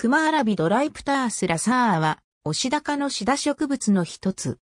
クマアラビドライプタースラサーは、オシダ科のシダ植物の一つ。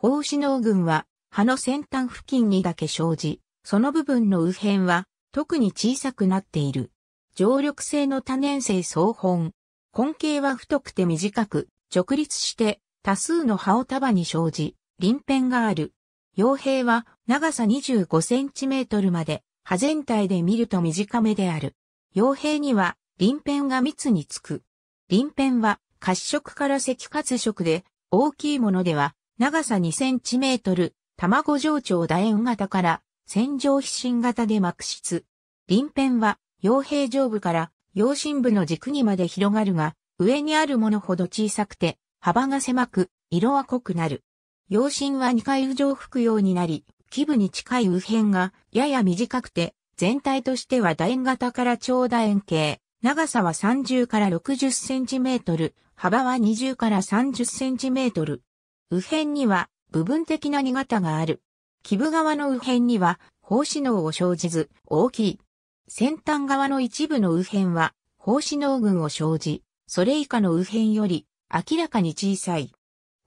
胞子農群は、葉の先端付近にだけ生じ、その部分の右辺は、特に小さくなっている。常緑性の多年生草本。根茎は太くて短く、直立して、多数の葉を束に生じ、輪辺がある。傭兵は長さ25センチメートルまで、葉全体で見ると短めである。傭兵には鱗辺が密につく。鱗片は褐色から赤褐色で、大きいものでは長さ2センチメートル、卵状腸楕円型から線状皮心型で膜質。鱗片は傭兵上部から腰心部の軸にまで広がるが、上にあるものほど小さくて、幅が狭く、色は濃くなる。腰心は2回右上服用になり、基部に近い右辺がやや短くて、全体としては楕円型から超楕円形。長さは30から60センチメートル、幅は20から30センチメートル。右辺には部分的な荷型がある。基部側の右辺には胞子脳を生じず大きい。先端側の一部の右辺は胞子脳群を生じ、それ以下の右辺より明らかに小さい。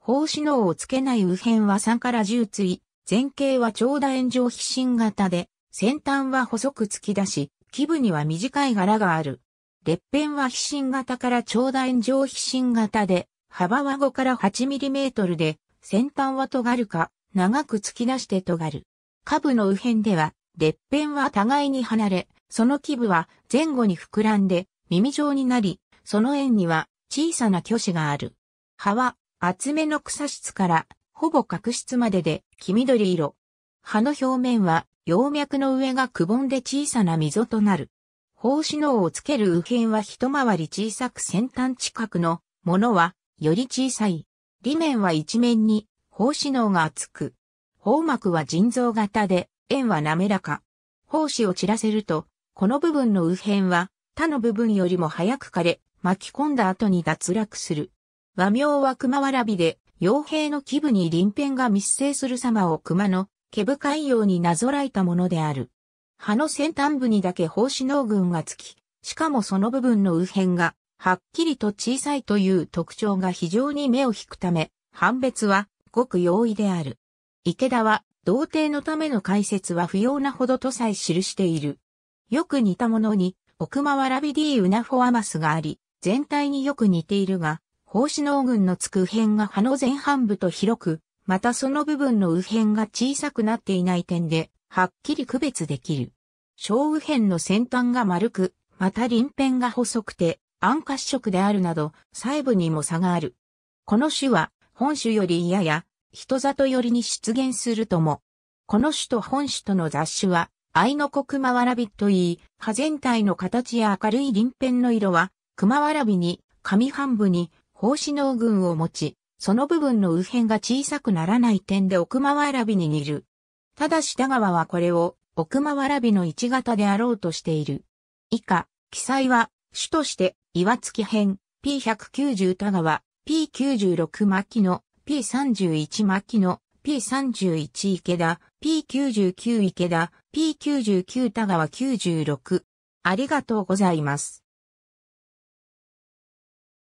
胞子脳をつけない右辺は3から10対、前傾は長楕円状皮心型で、先端は細く突き出し、基部には短い柄がある。列片は飛信型から長大円状飛信型で、幅は5から 8mm で、先端は尖るか、長く突き出して尖る。下部の右辺では、列片は互いに離れ、その基部は前後に膨らんで、耳状になり、その円には小さな虚子がある。葉は厚めの草質からほぼ角質までで黄緑色。葉の表面は葉脈の上がくぼんで小さな溝となる。奉子能をつける右辺は一回り小さく先端近くのものはより小さい。裏面は一面に奉子能が厚く。方膜は腎臓型で、円は滑らか。胞子を散らせると、この部分の右辺は他の部分よりも早く枯れ、巻き込んだ後に脱落する。和名は熊わらびで、傭兵の基部に鱗片が密生する様を熊の毛深いようになぞらえたものである。葉の先端部にだけ胞子脳群がつき、しかもその部分の右辺が、はっきりと小さいという特徴が非常に目を引くため、判別はごく容易である。池田は、童貞のための解説は不要なほどとさえ記している。よく似たものに、奥間わらびディーウナフォアマスがあり、全体によく似ているが、胞子脳群のつく辺が葉の前半部と広く、またその部分の右辺が小さくなっていない点で、はっきり区別できる。小右辺の先端が丸く、また輪辺が細くて、暗褐色であるなど、細部にも差がある。この種は、本種よりやや、人里寄りに出現するとも。この種と本種との雑種は、愛の子熊わらびといい、葉全体の形や明るい輪辺の色は、熊わらびに、上半部に、胞子の群を持ち、その部分の右辺が小さくならない点で奥マわらびに似る。ただし田川はこれを奥間わらびの一型であろうとしている。以下、記載は、主として、岩月編、P190 田川、P96 牧野、P31 牧野、P31 池田、P99 池田、P99 田川96。ありがとうございます。